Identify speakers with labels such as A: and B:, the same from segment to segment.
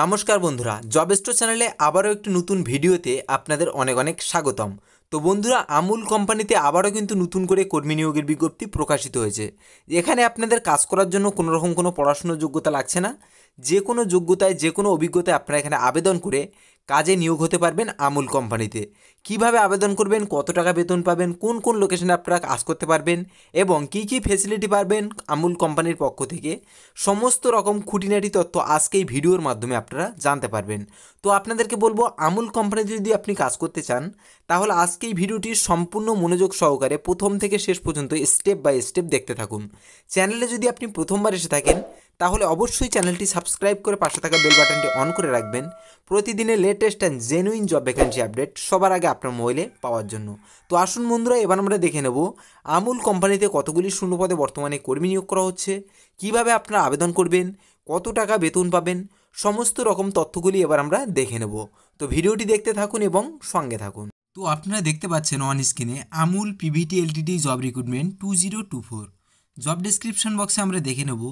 A: নমস্কার বন্ধুরা জবেস্টো চ্যানেলে আবারও একটি নতুন ভিডিওতে আপনাদের অনেক অনেক স্বাগতম তো বন্ধুরা আমুল কোম্পানিতে আবারও কিন্তু নতুন করে কর্মী নিয়োগের বিজ্ঞপ্তি প্রকাশিত হয়েছে এখানে আপনাদের কাজ করার জন্য কোনো রকম কোনো পড়াশুনোর যোগ্যতা লাগছে না যে কোনো যোগ্যতায় যে কোনো অভিজ্ঞতায় আপনারা এখানে আবেদন করে কাজে নিয়োগ হতে পারবেন আমুল কোম্পানিতে কিভাবে আবেদন করবেন কত টাকা বেতন পাবেন কোন কোন লোকেশনে আপনারা কাজ করতে পারবেন এবং কি কি ফেসিলিটি পারবেন আমুল কোম্পানির পক্ষ থেকে সমস্ত রকম খুঁটিনাটি তথ্য আজকে এই ভিডিওর মাধ্যমে আপনারা জানতে পারবেন তো আপনাদেরকে বলবো আমুল কোম্পানিতে যদি আপনি কাজ করতে চান তাহলে আজকে এই ভিডিওটি সম্পূর্ণ মনোযোগ সহকারে প্রথম থেকে শেষ পর্যন্ত স্টেপ বাই স্টেপ দেখতে থাকুন চ্যানেলে যদি আপনি প্রথমবার এসে থাকেন তাহলে অবশ্যই চ্যানেলটি সাবস্ক্রাইব করে পাশে থাকা বেল বাটনটি অন করে রাখবেন প্রতিদিনের latest and genuine job vacancy update সবার আগে আপনার মোবাইলে পাওয়ার জন্য তো আসুন বন্ধুরা এবার আমরা দেখে নেব আমুল কোম্পানিতে কতগুলি শূন্যপদে বর্তমানে কর্মী নিয়োগ করা হচ্ছে কিভাবে আপনারা আবেদন করবেন কত টাকা বেতন পাবেন সমস্ত রকম তথ্যগুলি এবার আমরা দেখে নেব তো ভিডিওটি দেখতে থাকুন এবং সঙ্গে থাকুন তো আপনারা দেখতে পাচ্ছেন অন স্ক্রিনে Amul PVT LTD job recruitment two zero two four job description বক্সে আমরা দেখে নেব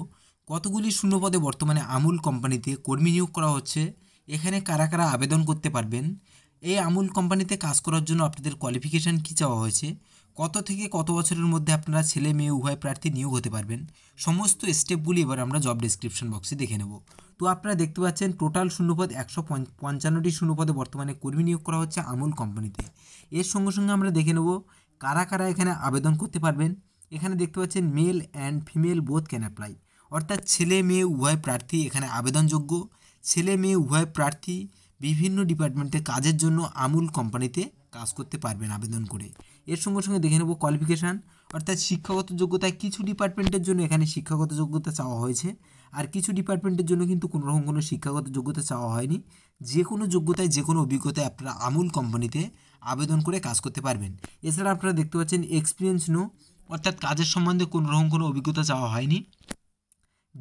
A: কতগুলি শূন্যপদে বর্তমানে আমুল কোম্পানিতে কর্মী নিয়োগ করা হচ্ছে এখানে কারা কারা আবেদন করতে পারবেন এই আমুল কোম্পানিতে কাজ করার জন্য আপনাদের কোয়ালিফিকেশান কী চাওয়া হয়েছে কত থেকে কত বছরের মধ্যে আপনারা ছেলে মেয়ে উভয় প্রার্থী নিয়োগ হতে পারবেন সমস্ত স্টেপগুলি এবার আমরা জব ডিসক্রিপশন বক্সে দেখে নেব তো আপনারা দেখতে পাচ্ছেন টোটাল শূন্যপদ একশো পঞ্চান্নটি শূন্যপদে বর্তমানে কর্মী নিয়োগ করা হচ্ছে আমুল কোম্পানিতে এর সঙ্গে সঙ্গে আমরা দেখে নেব কারা কারা এখানে আবেদন করতে পারবেন এখানে দেখতে পাচ্ছেন male and female both can apply অর্থাৎ ছেলে মেয়ে উভয় প্রার্থী এখানে আবেদনযোগ্য ছেলে মেয়ে উভয় প্রার্থী বিভিন্ন ডিপার্টমেন্টে কাজের জন্য আমূল কোম্পানিতে কাজ করতে পারবেন আবেদন করে এর সঙ্গে সঙ্গে দেখে নেব কোয়ালিফিকেশান অর্থাৎ শিক্ষাগত যোগ্যতায় কিছু ডিপার্টমেন্টের জন্য এখানে শিক্ষাগত যোগ্যতা চাওয়া হয়েছে আর কিছু ডিপার্টমেন্টের জন্য কিন্তু কোনো রকম কোনো শিক্ষাগত যোগ্যতা চাওয়া হয়নি যে কোনো যোগ্যতায় যে কোনো অভিজ্ঞতায় আপনারা আমূল কোম্পানিতে আবেদন করে কাজ করতে পারবেন এছাড়া আপনারা দেখতে পাচ্ছেন এক্সপিরিয়েন্স নো অর্থাৎ কাজের সম্বন্ধে কোনো রকম কোনো অভিজ্ঞতা চাওয়া হয়নি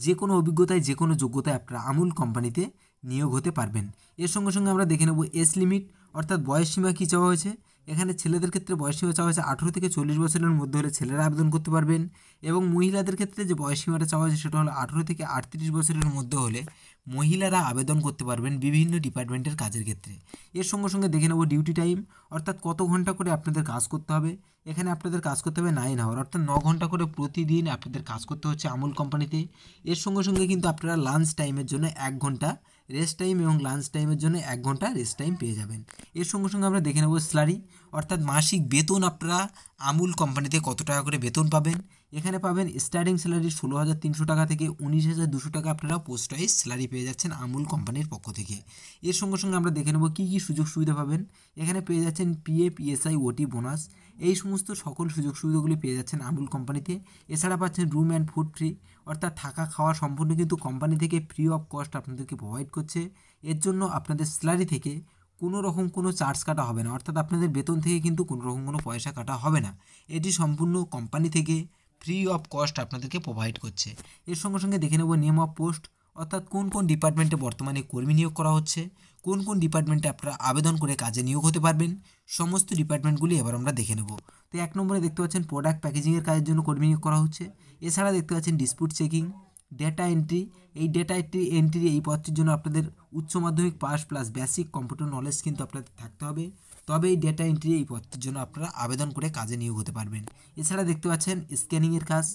A: যে কোনো অভিজ্ঞতায় যে কোনো যোগ্যতায় আপনারা আমূল কোম্পানিতে নিয়োগ হতে পারবেন এর সঙ্গে সঙ্গে আমরা দেখে নেব এস লিমিট অর্থাৎ বয়স সীমা কী চাওয়া হয়েছে এখানে ছেলেদের ক্ষেত্রে বয়সীমা চাওয়া হয়েছে আঠেরো থেকে চল্লিশ বছরের মধ্যে হলে ছেলেরা আবেদন করতে পারবেন এবং মহিলাদের ক্ষেত্রে যে বয়সসীমাটা চাওয়া হয়েছে সেটা হলো আঠেরো থেকে আটত্রিশ বছরের মধ্যে হলে মহিলারা আবেদন করতে পারবেন বিভিন্ন ডিপার্টমেন্টের কাজের ক্ষেত্রে এর সঙ্গে সঙ্গে দেখে নেব ডিউটি টাইম অর্থাৎ কত ঘন্টা করে আপনাদের কাজ করতে হবে এখানে আপনাদের কাজ করতে হবে নাইন আওয়ার অর্থাৎ ন ঘন্টা করে প্রতিদিন আপনাদের কাজ করতে হচ্ছে আমুল কোম্পানিতে এর সঙ্গে সঙ্গে কিন্তু আপনারা লাঞ্চ টাইমের জন্য এক ঘন্টা রেস্ট টাইম এবং লাঞ্চ টাইমের জন্য এক ঘন্টা রেস্ট টাইম পেয়ে যাবেন এর সঙ্গে সঙ্গে আমরা দেখে নেব স্যালারি অর্থাৎ মাসিক বেতন আপনারা আমুল কোম্পানিতে কত টাকা করে বেতন পাবেন এখানে পাবেন স্টার্টিং স্যালারি ষোলো হাজার তিনশো টাকা থেকে উনিশ হাজার দুশো টাকা আপনারা পোস্ট ওয়াইজ স্যালারি পেয়ে যাচ্ছেন আমুল কোম্পানির পক্ষ থেকে এর সঙ্গে সঙ্গে আমরা দেখে নেব কী কী সুযোগ সুবিধা পাবেন এখানে পেয়ে যাচ্ছেন পিএ পিএসআই ওটি বোনাস এই সমস্ত সকল সুযোগ সুবিধাগুলি পেয়ে যাচ্ছেন আমুল কোম্পানিতে এছাড়া পাচ্ছেন রুম অ্যান্ড ফুড ফ্রি অর্থাৎ থাকা খাওয়া সম্পূর্ণ কিন্তু কোম্পানি থেকে ফ্রি অফ কস্ট আপনাদেরকে প্রোভাইড করছে এর জন্য আপনাদের স্যালারি থেকে কোনো রকম কোনো চার্জ কাটা হবে না অর্থাৎ আপনাদের বেতন থেকে কিন্তু কোনো রকম কোনো পয়সা কাটা হবে না এটি সম্পূর্ণ কোম্পানি থেকে ফ্রি অফ কস্ট আপনাদেরকে প্রোভাইড করছে এর সঙ্গে সঙ্গে দেখে নেব নেম অফ পোস্ট অর্থাৎ কোন কোন ডিপার্টমেন্টে বর্তমানে কর্মী নিয়োগ করা হচ্ছে কোন কোন ডিপার্টমেন্টে আপনারা আবেদন করে কাজে নিয়োগ হতে পারবেন সমস্ত ডিপার্টমেন্টগুলি এবার আমরা দেখে নেব তো এক নম্বরে দেখতে পাচ্ছেন প্রোডাক্ট প্যাকেজিংয়ের কাজের জন্য কর্মী নিয়োগ করা হচ্ছে এছাড়া দেখতে পাচ্ছেন ডিসপুট চেকিং ডেটা এন্ট্রি এই ডেটা এন্ট্রি এন্ট্রি এই পদটির জন্য আপনাদের উচ্চ মাধ্যমিক pass plus basic computer knowledge কিন্তু আপনাদের থাকতে হবে তবে এই ডেটা এন্ট্রি এই পদটির জন্য আপনারা আবেদন করে কাজে নিয়োগ হতে পারবেন এছাড়া দেখতে পাচ্ছেন স্ক্যানিংয়ের কাজ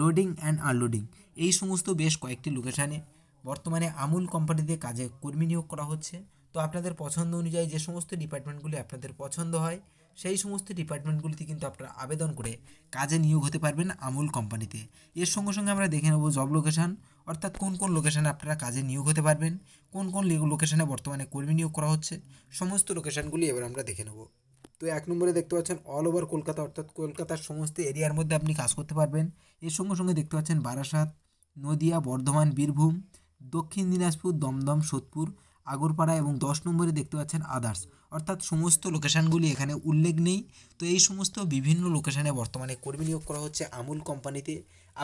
A: লোডিং অ্যান্ড আনলোডিং এই সমস্ত বেশ কয়েকটি লোকেশানে বর্তমানে আমুল কোম্পানিতে কাজে কর্মী নিয়োগ করা হচ্ছে তো আপনাদের পছন্দ অনুযায়ী যে সমস্ত ডিপার্টমেন্টগুলি আপনাদের পছন্দ হয় সেই সমস্ত ডিপার্টমেন্টগুলিতে কিন্তু আপনারা আবেদন করে কাজে নিয়োগ হতে পারবেন আমুল কোম্পানিতে এর সঙ্গে সঙ্গে আমরা দেখে নেব জব লোকেশান অর্থাৎ কোন কোন লোকেশানে আপনারা কাজে নিয়োগ হতে পারবেন কোন কোন লোকেশানে বর্তমানে কর্মী নিয়োগ করা হচ্ছে সমস্ত লোকেশানগুলি এবার আমরা দেখে নেব তো এক নম্বরে দেখতে পাচ্ছেন অল ওভার কলকাতা অর্থাৎ কলকাতার সমস্ত এরিয়ার মধ্যে আপনি কাজ করতে পারবেন এর সঙ্গে সঙ্গে দেখতে পাচ্ছেন বারাসাত নদিয়া বর্ধমান বীরভূম দক্ষিণ দিনাজপুর দমদম সোদপুর আগরপাড়া এবং দশ নম্বরে দেখতে পাচ্ছেন আদার্স অর্থাৎ সমস্ত লোকেশানগুলি এখানে উল্লেখ নেই তো এই সমস্ত বিভিন্ন লোকেশানে বর্তমানে কর্মী নিয়োগ করা হচ্ছে আমুল কোম্পানিতে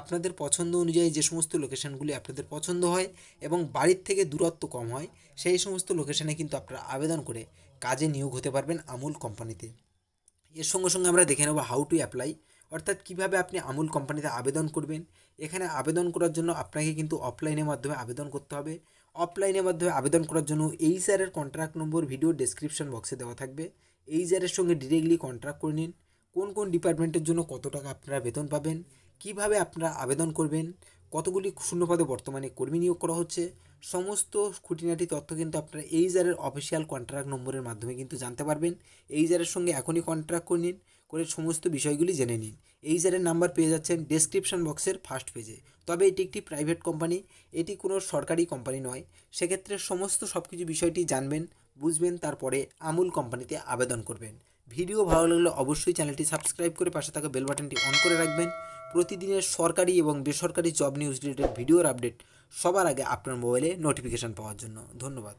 A: আপনাদের পছন্দ অনুযায়ী যে সমস্ত লোকেশানগুলি আপনাদের পছন্দ হয় এবং বাড়ির থেকে দূরত্ব কম হয় সেই সমস্ত লোকেশানে কিন্তু আপনারা আবেদন করে কাজে নিয়োগ হতে পারবেন আমুল কোম্পানিতে এর সঙ্গে সঙ্গে আমরা দেখে নেব হাউ টু অ্যাপ্লাই অর্থাৎ কিভাবে আপনি আমুল কোম্পানিতে আবেদন করবেন এখানে আবেদন করার জন্য আপনাকে কিন্তু অফলাইনের মাধ্যমে আবেদন করতে হবে অফলাইনের মাধ্যমে আবেদন করার জন্য এই স্যারের কন্ট্রাক্ট নম্বর ভিডিও ডেসক্রিপশন বক্সে দেওয়া থাকবে এই স্যারের সঙ্গে ডিরেক্টলি কন্ট্রাক্ট করে নিন কোন কোন ডিপার্টমেন্টের জন্য কত টাকা আপনারা বেতন পাবেন কিভাবে আপনারা আবেদন করবেন কতগুলি শূন্যপদে বর্তমানে কর্মী নিয়োগ করা হচ্ছে সমস্ত খুঁটিনাটি তথ্য কিন্তু আপনারা এই জারের অফিসিয়াল কন্ট্রাক্ট নম্বরের মাধ্যমে কিন্তু জানতে পারবেন এই জারের সঙ্গে এখনই কন্ট্রাক্ট করে নিন করে সমস্ত বিষয়গুলি জেনে নিন এই জারের নাম্বার পেয়ে যাচ্ছেন ডেসক্রিপশন বক্সের ফার্স্ট পেজে তবে এটি একটি প্রাইভেট কোম্পানি এটি কোনো সরকারি কোম্পানি নয় সেক্ষেত্রে সমস্ত সব কিছু বিষয়টি জানবেন বুঝবেন তারপরে আমুল কোম্পানিতে আবেদন করবেন ভিডিও ভালো লাগলে অবশ্যই চ্যানেলটি সাবস্ক্রাইব করে পাশে থাকা বেল বাটনটি অন করে রাখবেন প্রতিদিনের সরকারি এবং বেসরকারি জব নিউজ রিলেটেড ভিডিওর আপডেট সবার আগে আপনার মোবাইলে নোটিফিকেশান পাওয়ার জন্য ধন্যবাদ